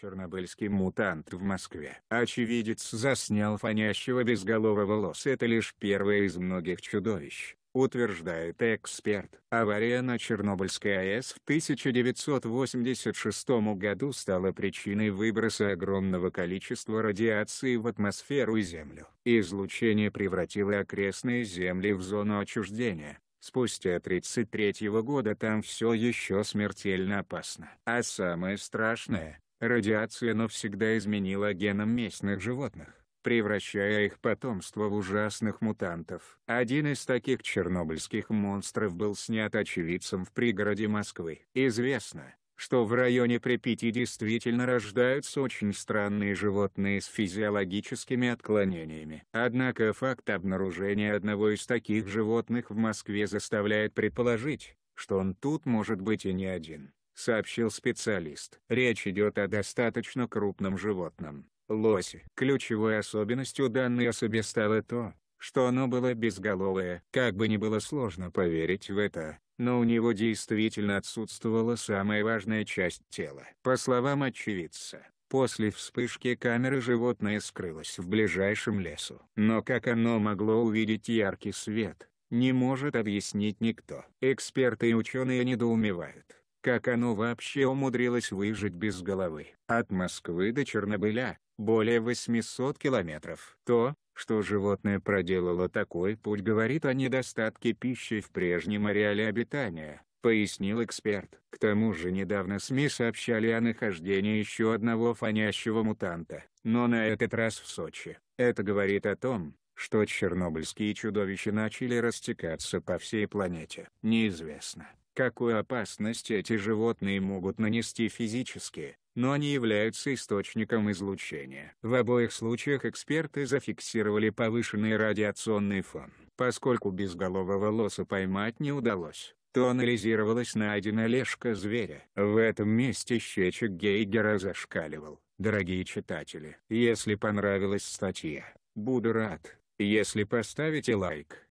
Чернобыльский мутант в Москве. Очевидец заснял фонящего безголового лоса. Это лишь первое из многих чудовищ, утверждает эксперт. Авария на Чернобыльской АЭС в 1986 году стала причиной выброса огромного количества радиации в атмосферу и Землю. Излучение превратило окрестные земли в зону отчуждения. Спустя 33 года там все еще смертельно опасно. А самое страшное, Радиация навсегда изменила геном местных животных, превращая их потомство в ужасных мутантов. Один из таких чернобыльских монстров был снят очевидцем в пригороде Москвы. Известно, что в районе Припяти действительно рождаются очень странные животные с физиологическими отклонениями. Однако факт обнаружения одного из таких животных в Москве заставляет предположить, что он тут может быть и не один сообщил специалист. Речь идет о достаточно крупном животном – лосе. Ключевой особенностью данной особи стало то, что оно было безголовое. Как бы ни было сложно поверить в это, но у него действительно отсутствовала самая важная часть тела. По словам очевидца, после вспышки камеры животное скрылось в ближайшем лесу. Но как оно могло увидеть яркий свет, не может объяснить никто. Эксперты и ученые недоумевают, как оно вообще умудрилось выжить без головы? От Москвы до Чернобыля, более 800 километров. То, что животное проделало такой путь говорит о недостатке пищи в прежнем ареале обитания, пояснил эксперт. К тому же недавно СМИ сообщали о нахождении еще одного фонящего мутанта, но на этот раз в Сочи. Это говорит о том, что чернобыльские чудовища начали растекаться по всей планете. Неизвестно, какую опасность эти животные могут нанести физически, но они являются источником излучения. В обоих случаях эксперты зафиксировали повышенный радиационный фон. Поскольку безголового лоса поймать не удалось, то анализировалась найдена лешка зверя. В этом месте щечек Гейгера зашкаливал. Дорогие читатели, если понравилась статья, буду рад, если поставите лайк.